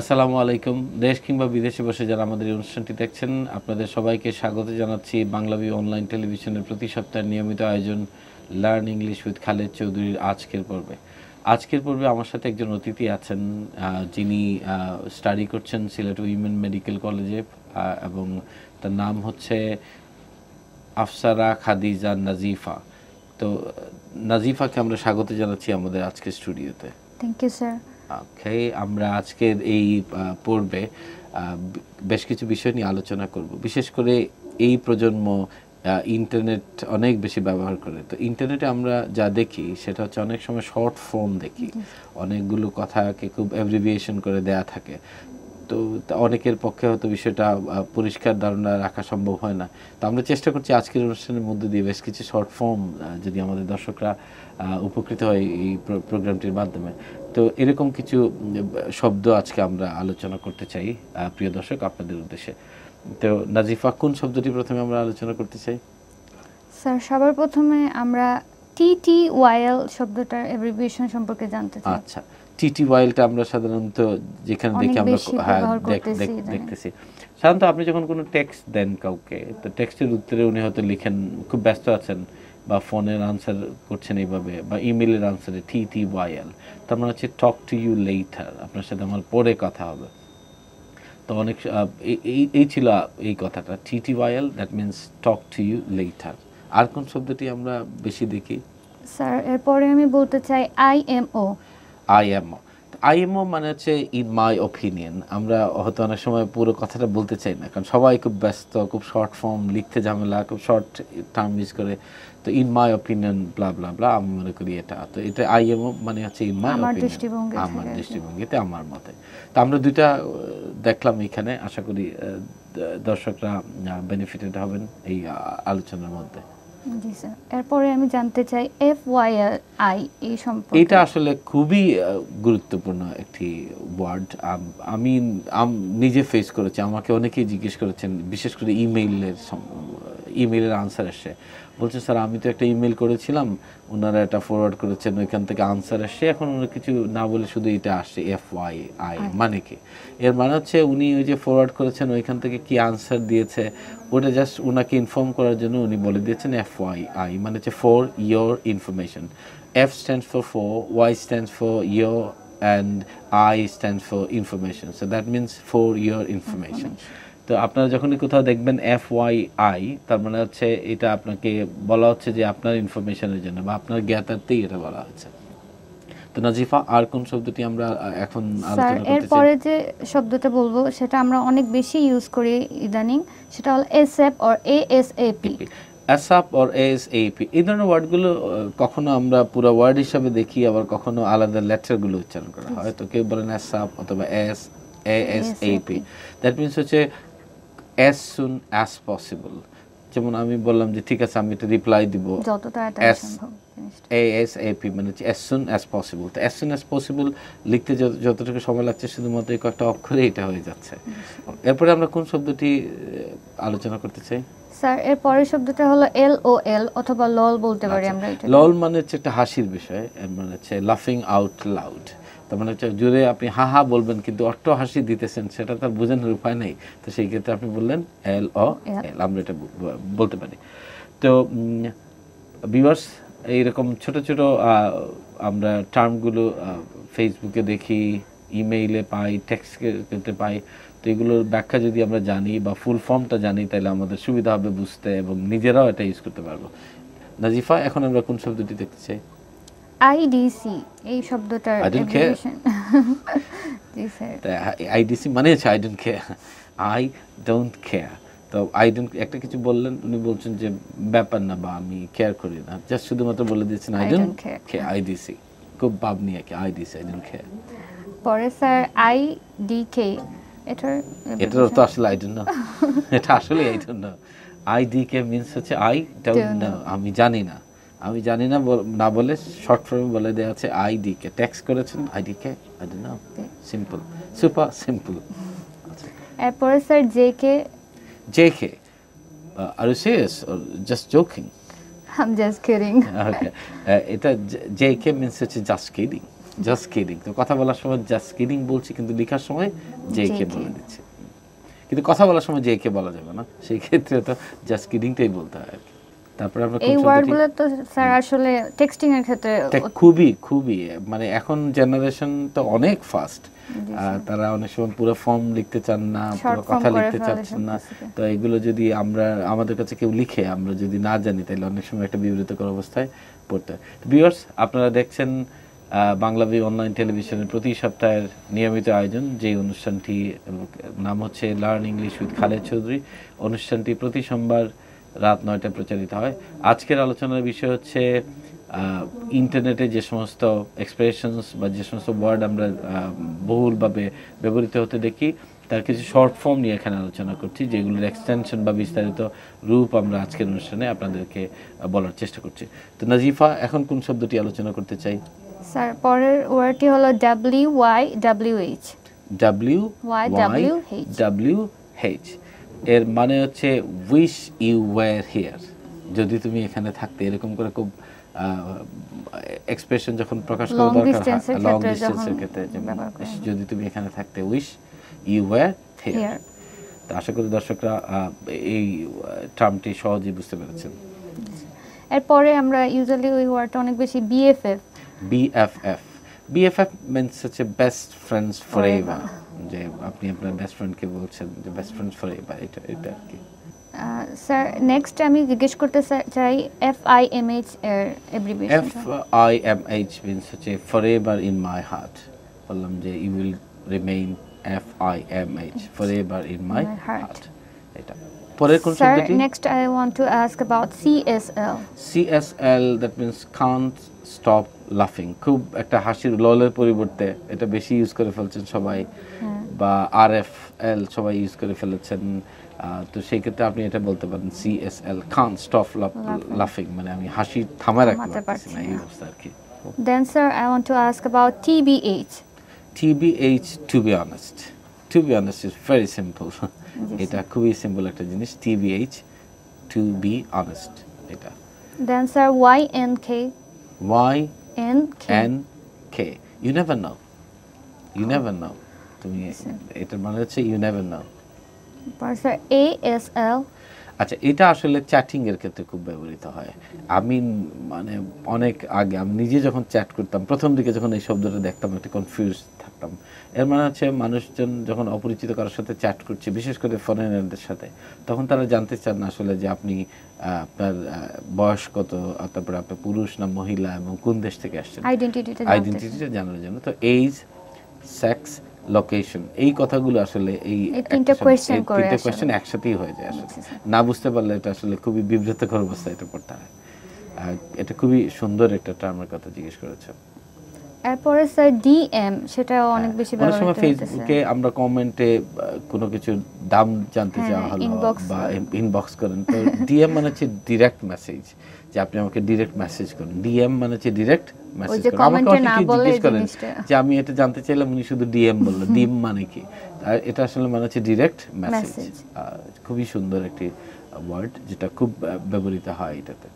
আসসালামু আলাইকুম দেশ কিংবা বিদেশে বসে যারা আমাদের এই অনুষ্ঠানটি দেখছেন আপনাদের সবাইকে স্বাগত জানাচ্ছি বাংলাবি অনলাইন টেলিভিশনের প্রতি সপ্তাহের নিয়মিত আয়োজন লার্ন ইংলিশ উইথ খালেদ চৌধুরীর আজকের পর্বে আজকের পর্বে আমার সাথে একজন অতিথি আছেন যিনি স্টাডি করছেন সিলেট উইমেন মেডিকেল কলেজে এবং তার নাম হচ্ছে আফসারা খাদিজা নাজিফা তো নাজিফাকে আমরা স্বাগত জানাচ্ছি আমাদের আজকের স্টুডিওতে থ্যাংক ইউ স্যার ওকে আমরা আজকের এই পর্বে বেশ কিছু বিষয় নিয়ে আলোচনা করব বিশেষ করে এই প্রজন্ম ইন্টারনেট অনেক বেশি ব্যবহার করে তো ইন্টারনেটে আমরা যা দেখি সেটা হচ্ছে অনেক সময় শর্ট ফর্ম দেখি অনেকগুলো কথাকে খুব অ্যাভ্রিভিয়েশন করে দেয়া থাকে তো অনেকের পক্ষে হয়তো বিষয়টা পরিষ্কার ধারণা রাখা সম্ভব হয় না তো আমরা চেষ্টা করছি আজকের অনুষ্ঠানের মধ্যে দিয়ে বেশ কিছু শর্ট ফর্ম যদি আমাদের দর্শকরা উপকৃত হয় এই প্রোগ্রামটির মাধ্যমে তো এরকম কিছু শব্দ আজকে আমরা আলোচনা করতে চাই প্রিয় দর্শক আপনাদের উদ্দেশ্যে তো নাজিফা কোন শব্দটি প্রথমে আমরা আলোচনা করতে চাই স্যার সবার প্রথমে আমরা টিটিওয়াইএল শব্দটার অ্যাব্রিভিয়েশন সম্পর্কে জানতে চাই আচ্ছা টিটিওয়াইএলটা আমরা সাধারণত যেখানে দেখি আমরা হ্যাঁ দেখতেছি সাধারণত আপনি যখন কোনো টেক্সট দেন কাউকে তো টেক্সটের উত্তরে উনি হয়তো লিখেন খুব ব্যস্ত আছেন বা ফোনের আনসার করছেন এইভাবে বা ইমেলের আনসারে টি টি ওয়াইএল তার মানে হচ্ছে টক টু ইউ লেইটার আপনার সাথে আমার পরে কথা হবে তো অনেক এই এই ছিল এই কথাটা T T Y L that means talk to you later আর কোন শব্দটি আমরা বেশি দেখি স্যার এরপরে আমি বলতে চাই I M O I M O IMO মানে হচ্ছে ইন মাই অপিনিয়ন আমরা হয়তো অনেক সময় পুরো কথাটা বলতে চাই না কারণ সবাই খুব ব্যস্ত খুব শর্ট ফর্ম লিখতে ঝামেলা খুব শর্ট টার্ম ইউজ করে তো ইন মাই অপিনিয়ন ব্লা ব্লা ব্লা আমি মনে করি এটা তো এটা আইএমও মানে হচ্ছে ইন মাই অপিনিয়ন আমার দৃষ্টিভঙ্গিতে আমার মতে তো আমরা দুইটা দেখলাম এখানে আশা করি দর্শকরা বেনিফিটেড হবেন এই আলোচনার মধ্যে জি স্যার এরপরে আমি জানতে চাই এফ ওয়াই আই এই সম্পর্কে এটা আসলে খুবই গুরুত্বপূর্ণ একটি ওয়ার্ড আমি নিজে ফেস করেছি আমাকে অনেকেই জিজ্ঞেস করেছেন বিশেষ করে ইমেইলের ইমেলের আনসার আসে বলছে স্যার আমি তো একটা ইমেল করেছিলাম ওনারা এটা ফরওয়ার্ড করেছেন ওইখান থেকে আনসার আসে এখন ওনার কিছু না বলে শুধু এটা আসে এফ ওয়াই আই মানে কি এর মানে হচ্ছে উনি ওই যে ফরওয়ার্ড করেছেন ওইখান থেকে কি আনসার দিয়েছে ওটা জাস্ট ওনাকে ইনফর্ম করার জন্য উনি বলে দিয়েছেন এফ ওয়াই আই মানে হচ্ছে for your information F stand for for Y stand for your and I stand for information so that means for your information তো আপনারা যখনই কোথাও দেখবেন এফ ওয়াই আই তার মানে হচ্ছে এটা আপনাকে বলা হচ্ছে যে আপনার ইনফরমেশনের জন্য বা আপনার জ্ঞাতার্থেই এটা বলা হচ্ছে তো নাজিফা আর কোন শব্দটি আমরা এখন স্যার এরপরে যে শব্দটা বলবো সেটা আমরা অনেক বেশি ইউজ করি ইদানিং সেটা হল ASAP or ASAP ASAP or এই ধরনের ওয়ার্ডগুলো কখনো আমরা পুরো ওয়ার্ড হিসাবে দেখি আবার কখনো আলাদা লেটারগুলো উচ্চারণ করা হয় তো কেউ বলেন অ্যাসাপ অথবা এস এপি দ্যাট মিনস হচ্ছে অ্যাজ সুন অ্যাজ পসিবল যেমন আমি বললাম যে ঠিক আছে আমি এটা রিপ্লাই দিব এস এ পি মানে হচ্ছে অ্যাজ সুন অ্যাজ পসিবল তো অ্যাজ সুন অ্যাজ পসিবল লিখতে যতটুকু সময় লাগছে শুধুমাত্র এই কয়েকটা অক্ষরে এটা হয়ে যাচ্ছে এরপরে আমরা কোন শব্দটি আলোচনা করতে চাই স্যার এর পরের শব্দটা হলো এল ও এল অথবা লল বলতে পারি আচ্ছা। আমরা লল মানে হচ্ছে একটা হাসির বিষয় মানে হচ্ছে লাফিং আউট লাউড তার মানে হচ্ছে জোরে আপনি হা হা বলবেন কিন্তু অট্ট হাসি দিতেছেন সেটা তার বোঝানোর উপায় নেই তো সেই ক্ষেত্রে আপনি বললেন এল অ এল আমরা এটা বলতে পারি তো বিভার্স এইরকম ছোট ছোট আমরা টার্মগুলো ফেসবুকে দেখি ইমেইলে পাই টেক্সট করতে পাই তো এগুলোর ব্যাখ্যা যদি আমরা জানি বা ফুল ফর্মটা জানি তাহলে আমাদের সুবিধা হবে বুঝতে এবং নিজেরাও এটা ইউজ করতে পারবো নাজিফা এখন আমরা কোন শব্দটি দেখতে চাই আইডিসি এই শব্দটার আইডিসি মানে হচ্ছে I don't care I don't care তো আই ডোন্ট একটা কিছু বললেন উনি বলছেন যে ব্যাপার না বা আমি কেয়ার করি না জাস্ট শুধুমাত্র বলে দিয়েছেন আই ডোন্ট কেয়ার আইডিসি খুব ভাব নিয়ে কি আইডিসি আই ডোন্ট কেয়ার পরে স্যার আই ডি কে এটার এটার তো আসলে আই ডোন্ট নো এটা আসলে I don't know I D K means হচ্ছে আই ডোন্ট নো আমি জানি না আমি জানি না না বলে শর্ট ফর্মে বলে দেওয়া আছে কে ট্যাক্স করেছেন কে I don't know simple super simple এরপর sir J K J K are you serious just joking I just kidding okay এটা জে কে মিন্স হচ্ছে জাস্ট কিডিং জাস্ট কিডিং তো কথা বলার সময় জাস্ট কিডিং বলছি কিন্তু লেখার সময় জে কে বলে দিচ্ছে কিন্তু কথা বলার সময় জে কে বলা যাবে না সেই ক্ষেত্রে তো জাস্ট কিডিংটাই বলতে হয় আর কি তারপরে আমরা এই ওয়ার্ডগুলো তো স্যার আসলে টেক্সটিং এর ক্ষেত্রে খুবই খুবই মানে এখন জেনারেশন তো অনেক ফাস্ট তারা অনেক সময় পুরো ফর্ম লিখতে চান না পুরো কথা লিখতে চাচ্ছেন না তো এগুলো যদি আমরা আমাদের কাছে কেউ লিখে আমরা যদি না জানি তাহলে অনেক সময় একটা বিবৃতকর অবস্থায় পড়তে হয় ভিউয়ার্স আপনারা দেখছেন বাংলা বি অনলাইন টেলিভিশনের প্রতি সপ্তাহের নিয়মিত আয়োজন যে অনুষ্ঠানটি নাম হচ্ছে learn English with Khaled Chowdhury অনুষ্ঠানটি প্রতি সোমবার রাত নয়টা প্রচারিত হয় আজকের আলোচনার বিষয় হচ্ছে ইন্টারনেটে যে সমস্ত এক্সপ্রেশনস বা যে সমস্ত ওয়ার্ড আমরা বহুলভাবে ব্যবহৃত হতে দেখি তার কিছু শর্ট ফর্ম নিয়ে এখানে আলোচনা করছি যেগুলোর এক্সটেনশন বা বিস্তারিত রূপ আমরা আজকের অনুষ্ঠানে আপনাদেরকে বলার চেষ্টা করছি তো নাজিফা এখন কোন শব্দটি আলোচনা করতে চাই স্যার পরের ওয়ার্ডটি হলো W Y W H W Y W H W H এর মানে হচ্ছে উইশ ইউ ওয়ার হিয়ার যদি তুমি এখানে থাকতে এরকম করে খুব এক্সপ্রেশন যখন প্রকাশ করা দরকার লং ডিসটেন্সের ক্ষেত্রে যদি তুমি এখানে থাকতে উইশ ইউ ওয়ার হিয়ার তো আশা করি দর্শকরা এই টার্মটি সহজেই বুঝতে পেরেছেন এরপরে আমরা ইউজুয়ালি ওই ওয়ার্ডটা অনেক বেশি বিএফএফ বিএফএফ বিএফএফ মিন্স হচ্ছে বেস্ট ফ্রেন্ডস ফরএভার যে আপনি আপনার বেস্ট ফ্রেন্ডকে বলছেন যে বেস্ট ফ্রেন্ড ফর এবার এটা এটা আর কি স্যার নেক্সট আমি জিজ্ঞেস করতে চাই এফ আই এম এইচ এর abbreviation F I M H means হচ্ছে ফরএভার ইন মাই হার্ট বললাম যে you will remain F I M H for forever in my heart এটা পরের কোন শব্দটি next I want to ask about CSL CSL that means can't stop লাফিং খুব একটা হাসির ললের পরিবর্তে এটা বেশি ইউজ করে ফেলছেন সবাই হ্যাঁ। বা আর এফ এল সবাই ইউজ করে ফেলেছেন তো সেই ক্ষেত্রে আপনি এটা বলতে পারেন সিএসএল খান স্টপ লাফিং মানে আমি হাসি থামা রাখতে পারছি না এই অবস্থা আর কি Then sir I want to ask about TBH TBH to be honest to be honest is very simple এটা খুবই সিম্পল একটা জিনিস TBH to be honest এটা Then sir YNK YNK NK you never know you never know তুমি মানে হচ্ছে you never A S L আচ্ছা এটা আসলে চ্যাটিং এর ক্ষেত্রে খুব ব্যবহৃত হয় আমি মানে অনেক আগে আমি নিজে যখন চ্যাট করতাম প্রথম দিকে যখন এই শব্দটা দেখতাম কনফিউজ থাকতাম এর মানে হচ্ছে মানুষজন যখন অপরিচিত কারোর সাথে চ্যাট করছে বিশেষ করে ফরেনারদের সাথে তখন তারা জানতে চান না আসলে যে আপনি আপনার বয়স কত তারপরে আপনার পুরুষ না মহিলা এবং কোন দেশ থেকে আসছেন আইডেন্টিটিটা জানার জন্য তো এইজ সেক্স লোকেশন এই কথাগুলো আসলে এই তিনটা কোয়েশ্চেন একসাথেই হয়ে যায় আসলে আচ্ছা, আচ্ছা। না বুঝতে পারলে এটা আসলে খুবই বিব্রতকর অবস্থা এটা পড়তে হয় এটা খুবই সুন্দর একটা টার্মের কথা জিজ্ঞেস করেছে এরপরে স্যার ডিএম সেটা অনেক বেশি ব্যবহার সময় ফেসবুকে আমরা কমেন্টে কোনো কিছু দাম জানতে চাওয়া হ্যাঁ, হ্যাঁ, হলো বা ইনবক্স করেন তো ডিএম মানে হচ্ছে ডিরেক্ট মেসেজ যে আপনি আমাকে ডিরেক্ট মেসেজ করুন ডিএম মানে হচ্ছে ডিরেক্ট যে আমি এটা জানতে চাইলাম উনি শুধু ডিএম বললো ডিম মানে কি আর এটা আসলে মানে হচ্ছে ডিরেক্ট মেসেজ খুবই সুন্দর একটি ওয়ার্ড যেটা খুব ব্যবহৃত হয় এটাতে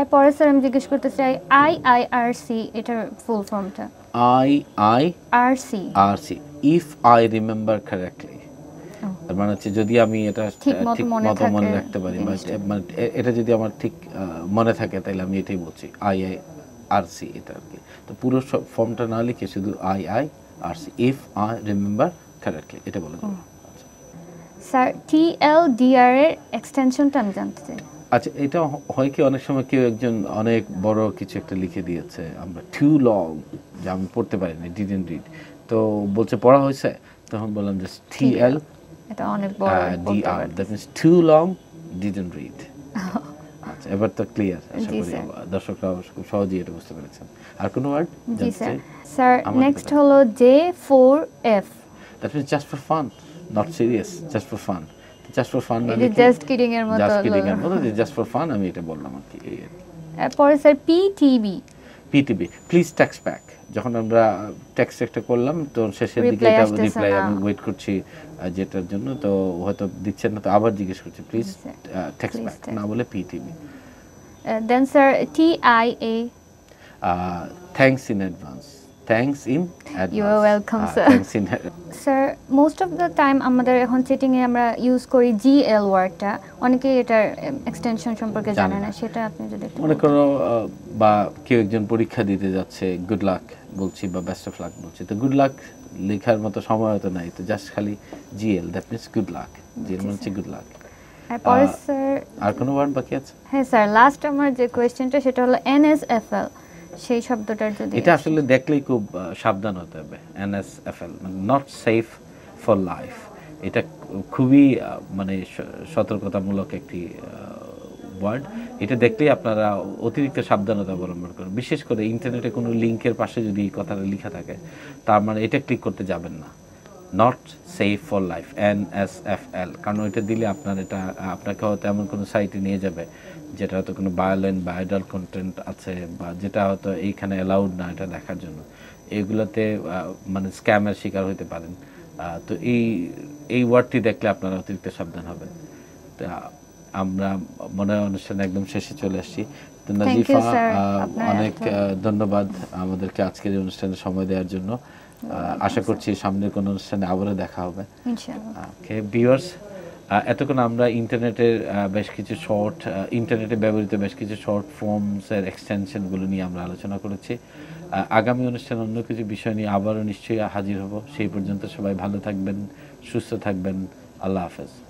এরপরে স্যার আমি জিজ্ঞেস করতে চাই আই আই আর সি এটার ফুল ফর্মটা I I R C R C if I remember correctly মানে হচ্ছে যদি আমি এটা ঠিক মতো মনে রাখতে পারি মানে, মানে এটা যদি আমার ঠিক মনে থাকে তাহলে আমি এটাই বলছি আই আই আর সি এটা আর কি তো পুরো ফর্মটা না লিখে শুধু I I R C if I remember correctly এটা বলে দেবো স্যার এর এক্সটেনশনটা আমি জানতে চাই আচ্ছা এটা হয় কি অনেক সময় কেউ একজন অনেক বড় কিছু একটা লিখে দিয়েছে আমরা টু লং যে আমি পড়তে পারিনি রিড তো বলছে পড়া হয়েছে তখন বললাম যে টি এল অনেক টু লং রিড আচ্ছা এবার তো ক্লিয়ার দর্শকরা খুব সহজেই এটা বুঝতে পেরেছেন আর কোনো ওয়ার্ড জি স্যার নেক্সট হলো J four F that just for fun not serious just for fun just for fun মানে জাস্ট কিডিং এর মতো জাস্ট কিডিং এর মতো জাস্ট ফর ফান আমি এটা বললাম আর কি এরপরে sir PTB PTB please text back যখন আমরা ট্যাক্স একটা করলাম তো শেষের দিকে এটা রিপ্লাই আমি ওয়েট করছি যেটার জন্য তো হয়তো দিচ্ছেন না তো আবার জিজ্ঞেস করছি প্লিজ টেক্সট ব্যাক না বলে পিটিবি দেন sir T I A thanks in advance thanks in you are welcome sir thanks in sir most of the time আমাদের এখন এ আমরা ইউজ করি জি এল ওয়ার্ডটা অনেকেই এটার এক্সটেনশন সম্পর্কে জানে না সেটা আপনি যদি মনে করো বা কেউ একজন পরীক্ষা দিতে যাচ্ছে গুড লাক বলছি বা বেস্ট অফ লাক বলছি তো গুড লাক লেখার মতো সময় তো নাই তো জাস্ট খালি GL that means good luck GL মানে হচ্ছে গুড লাক পরে স্যার আর কোনো ওয়ার্ড বাকি আছে হ্যাঁ স্যার লাস্ট আমার যে কোয়েশ্চেনটা সেটা হলো এনএসএফএল সেই শব্দটার যদি এটা আসলে দেখলেই খুব সাবধান হতে হবে এনএসএফএল মানে নট সেফ ফর লাইফ এটা খুবই মানে সতর্কতামূলক একটি ওয়ার্ড এটা দেখলেই আপনারা অতিরিক্ত সাবধানতা অবলম্বন করেন বিশেষ করে ইন্টারনেটে কোনো লিঙ্কের পাশে যদি এই কথাটা লেখা থাকে তার মানে এটা ক্লিক করতে যাবেন না not safe for life N S F L কারণ ওইটা দিলে আপনার এটা আপনাকে হয়তো এমন কোনো সাইটে নিয়ে যাবে যেটা হয়তো কোনো ভায়োলেন্ট বায়োডাল কন্টেন্ট আছে বা যেটা হয়তো এইখানে অ্যালাউড না এটা দেখার জন্য এগুলোতে মানে স্ক্যামের শিকার হতে পারেন তো এই এই ওয়ার্ডটি দেখলে আপনারা অতিরিক্ত সাবধান হবেন তা আমরা মনে হয় অনুষ্ঠানে একদম শেষে চলে আসছি তো নাজিফা অনেক ধন্যবাদ আমাদেরকে আজকের এই অনুষ্ঠানে সময় দেওয়ার জন্য আশা করছি সামনে কোন অনুষ্ঠানে আবারও দেখা হবে ওকে ভিউয়ার্স এতক্ষণ আমরা ইন্টারনেটের বেশ কিছু শর্ট ইন্টারনেটে ব্যবহৃত বেশ কিছু শর্ট ফর্মসের এক্সটেনশনগুলো নিয়ে আমরা আলোচনা করেছি আগামী অনুষ্ঠানে অন্য কিছু বিষয় নিয়ে আবারও নিশ্চয়ই হাজির হব সেই পর্যন্ত সবাই ভালো থাকবেন সুস্থ থাকবেন আল্লাহ হাফেজ